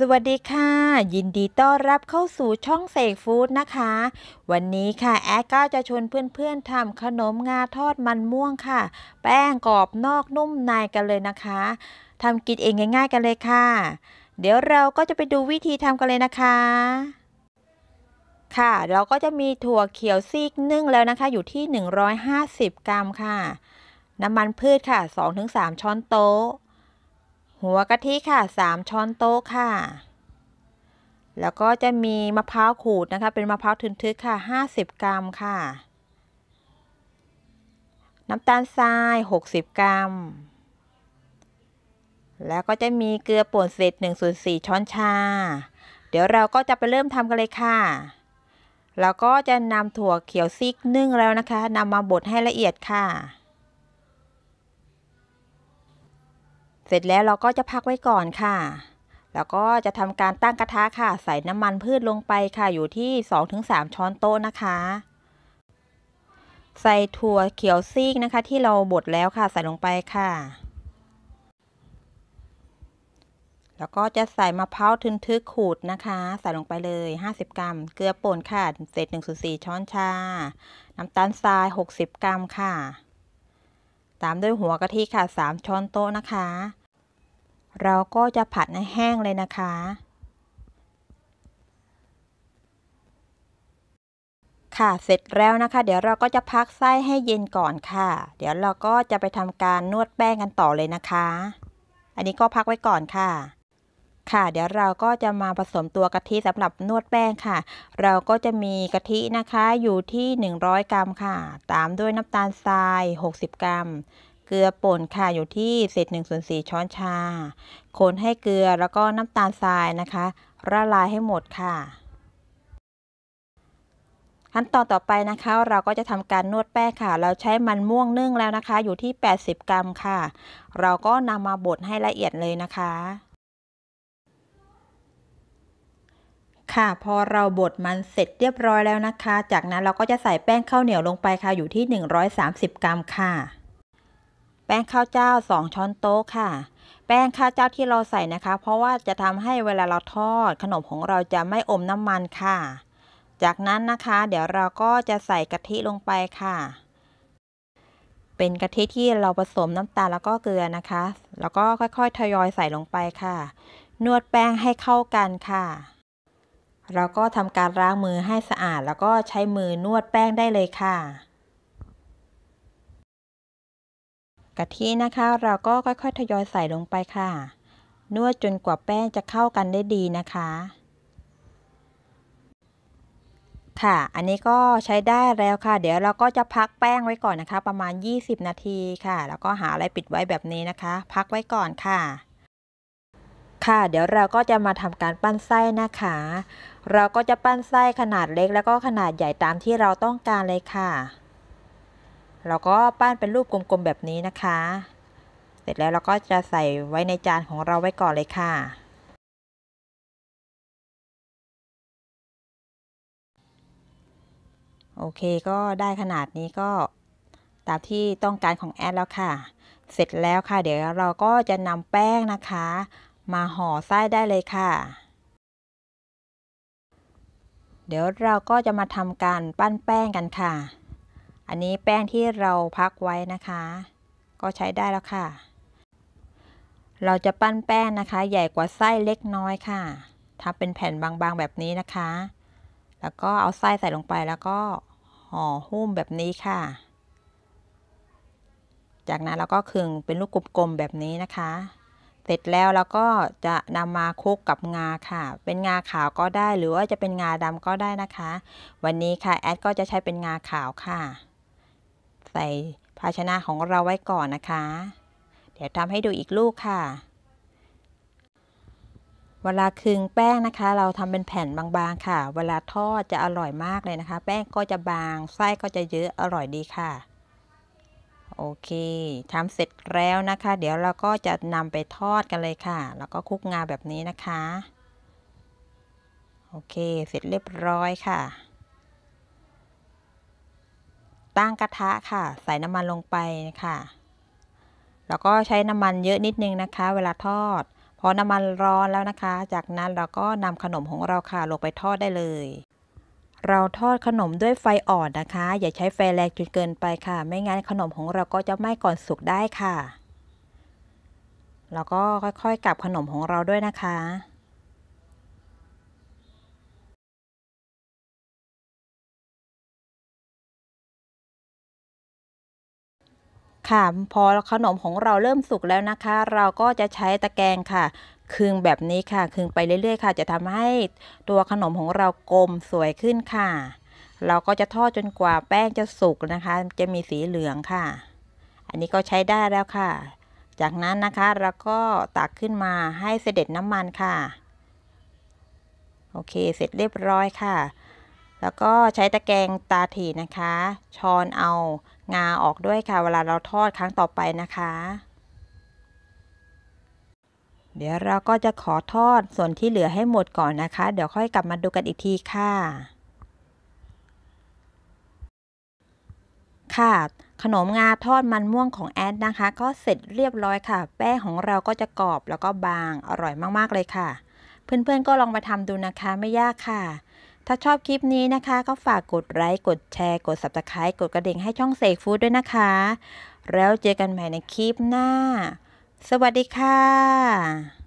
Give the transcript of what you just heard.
สวัสดีค่ะ ยินดีต้อนรับเข้าสู่ช่องเสกฟู้ดนะคะ วันนี้ค่ะ แอดก็จะชวนเพื่อน ๆทำขนมงาทอดมันม่วงค่ะ แป้งกรอบนอกนุ่มในกันเลยนะคะทำกินเองง่ายๆกันเลยค่ะ เดี๋ยวเราก็จะไปดูวิธีทำกันเลยนะคะ ค่ะเราก็จะมีถั่วเขียวซีกนึ่งแล้วนะคะ อยู่ที่ 150 กรัมค่ะ น้ำมันพืชค่ะ 2-3 ช้อนโต๊ะหัวกะทิค่ะ 3 ช้อนโต๊ะค่ะ แล้วก็จะมีมะพร้าวขูดนะคะ เป็นมะพร้าวทึนทึกค่ะ 50 กรัมค่ะ น้ำตาลทราย 60 กรัม แล้วก็จะมีเกลือป่นเศษ1ส่วน4ช้อนชา เดี๋ยวเราก็จะไปเริ่มทำกันเลยค่ะ แล้วก็จะนำถั่วเขียวซีกนึ่งแล้วนะคะนำมาบดให้ละเอียดค่ะเสร็จแล้วเราก็จะพักไว้ก่อนค่ะ แล้วก็จะทำการตั้งกระทะค่ะ ใส่น้ำมันพืชลงไปค่ะ อยู่ที่ 2-3 ช้อนโต๊ะนะคะ ใส่ถั่วเขียวซีกนะคะ ที่เราบดแล้วค่ะ ใส่ลงไปค่ะ แล้วก็จะใส่มะพร้าวทึนทึกขูดนะคะ ใส่ลงไปเลย 50 กรัม เกลือป่นค่ะเศษ1ส่วน4ช้อนชา น้ำตาลทราย 60 กรัมค่ะ ตามด้วยหัวกะทิค่ะ3ช้อนโต๊ะนะคะเราก็จะผัดให้แห้งเลยนะคะ ค่ะ เสร็จแล้วนะคะ เดี๋ยวเราก็จะพักไส้ให้เย็นก่อนค่ะ เดี๋ยวเราก็จะไปทำการนวดแป้งกันต่อเลยนะคะ อันนี้ก็พักไว้ก่อนค่ะ ค่ะ เดี๋ยวเราก็จะมาผสมตัวกะทิสำหรับนวดแป้งค่ะ เราก็จะมีกะทินะคะอยู่ที่ 100 กรัมค่ะ ตามด้วยน้ำตาลทราย 60 กรัมเกลือป่นค่ะอยู่ที่เศษหนึ่งส่วนสี่ช้อนชาคนให้เกลือแล้วก็น้ำตาลทรายนะคะ ละลายให้หมดค่ะ ขั้นตอนต่อไปนะคะเราก็จะทำการนวดแป้งค่ะ เราใช้มันม่วงนึ่งแล้วนะคะ อยู่ที่ 80 กรัมค่ะ เราก็นำมาบดให้ละเอียดเลยนะคะ ค่ะพอเราบดมันเสร็จเรียบร้อยแล้วนะคะ จากนั้นเราก็จะใส่แป้งข้าวเหนียวลงไปค่ะอยู่ที่ 130 กรัมค่ะแป้งข้าวเจ้า2ช้อนโต๊ะค่ะ แป้งข้าวเจ้าที่เราใส่นะคะ เพราะว่าจะทำให้เวลาเราทอดขนมของเราจะไม่อมน้ำมันค่ะ จากนั้นนะคะ เดี๋ยวเราก็จะใส่กะทิลงไปค่ะ เป็นกะทิที่เราผสมน้ำตาลแล้วก็เกลือนะคะ แล้วก็ค่อยๆทยอยใส่ลงไปค่ะ นวดแป้งให้เข้ากันค่ะ เราก็ทำการล้างมือให้สะอาด แล้วก็ใช้มือนวดแป้งได้เลยค่ะกะทินะคะเราก็ค่อยๆทยอยใส่ลงไปค่ะ นวดจนกว่าแป้งจะเข้ากันได้ดีนะคะ ค่ะอันนี้ก็ใช้ได้แล้วค่ะ เดี๋ยวเราก็จะพักแป้งไว้ก่อนนะคะ ประมาณ 20 นาทีค่ะแล้วก็หาอะไรปิดไว้แบบนี้นะคะ พักไว้ก่อนค่ะ ค่ะเดี๋ยวเราก็จะมาทำการปั้น ไส้นะคะ เราก็จะปั้นไส้ขนาดเล็ก แล้วก็ขนาดใหญ่ตามที่เราต้องการเลยค่ะเราก็ ปั้นเป็นรูปกลม ๆ แบบนี้นะคะ เสร็จแล้วเราก็จะใส่ไว้ในจานของเราไว้ก่อนเลยค่ะ โอเค ก็ได้ขนาดนี้ก็ตามที่ต้องการของ แอดแล้วค่ะ เสร็จแล้วค่ะ เดี๋ยวเราก็จะนำแป้งนะคะ มา ห่อไส้ได้เลยค่ะ เดี๋ยวเราก็จะมาทำการปั้นแป้งกันค่ะอันนี้แป้งที่เราพักไว้นะคะ ก็ใช้ได้แล้วค่ะ เราจะปั้นแป้งนะคะ ใหญ่กว่าไส้เล็กน้อยค่ะ ทำเป็นแผ่นบางๆแบบนี้นะคะ แล้วก็เอาไส้ใส่ลงไปแล้วก็ห่อหุ้มแบบนี้ค่ะ จากนั้นเราก็คึงเป็นลูกกลมๆแบบนี้นะคะ เสร็จแล้วเราก็จะนำมาคลุกกับงาค่ะ เป็นงาขาวก็ได้หรือว่าจะเป็นงาดำก็ได้นะคะ วันนี้ค่ะแอดก็จะใช้เป็นงาขาวค่ะใส่ภาชนะของเราไว้ก่อนนะคะ เดี๋ยวทำให้ดูอีกลูกค่ะ เวลาคึงแป้งนะคะเราทำเป็นแผ่นบางๆ ค่ะ เวลาทอดจะอร่อยมากเลยนะคะ แป้งก็จะบาง ไส้ก็จะเยอะ อร่อยดีค่ะ โอเคทำเสร็จแล้วนะคะ เดี๋ยวเราก็จะนำไปทอดกันเลยค่ะ แล้วก็คลุกงาแบบนี้นะคะ โอเคเสร็จเรียบร้อยค่ะตั้งกระทะค่ะใส่น้ำมันลงไปค่ะแล้วก็ใช้น้ำมันเยอะนิดนึงนะคะเวลาทอดพอน้ำมันร้อนแล้วนะคะ จากนั้นเราก็นำขนมของเราค่ะลงไปทอดได้เลย เราทอดขนมด้วยไฟอ่อนนะคะอย่าใช้ไฟแรงจนเกินไปค่ะไม่งั้นขนมของเราก็จะไหม้ก่อนสุกได้ค่ะแล้วก็ค่อยๆกลับขนมของเราด้วยนะคะค่ะพอขนมของเราเริ่มสุกแล้วนะคะ เราก็จะใช้ตะแกรงค่ะคึงแบบนี้ค่ะ คึงไปเรื่อย ๆค่ะ จะทำให้ตัวขนมของเรากลมสวยขึ้นค่ะ เราก็จะทอดจนกว่าแป้งจะสุกนะคะ จะมีสีเหลืองค่ะ อันนี้ก็ใช้ได้แล้วค่ะ จากนั้นนะคะ เราก็ตักขึ้นมาให้เสด็จน้ำมันค่ะ โอเค เสร็จเรียบร้อยค่ะแล้วก็ใช้ตะแกรงตาถี่นะคะ ช้อนเอา งาออกด้วยค่ะ เวลาเราทอดครั้งต่อไปนะคะ เดี๋ยวเราก็จะขอทอดส่วนที่เหลือให้หมดก่อนนะคะ เดี๋ยวค่อยกลับมาดูกันอีกทีค่ะ ค่ะ ขนมงาทอดมันม่วงของแอดนะคะ ก็เสร็จเรียบร้อยค่ะ แป้งของเราก็จะกรอบแล้วก็บางอร่อยมาก ๆ เลยค่ะ เพื่อนๆ ก็ลองไปทำดูนะคะไม่ยากค่ะถ้าชอบคลิปนี้นะคะก็ฝากกดไลค์กดแชร์กด subscribe กดกระดิ่งให้ช่องเสกฟู้ดด้วยนะคะ แล้วเจอกันใหม่ในคลิปหน้า สวัสดีค่ะ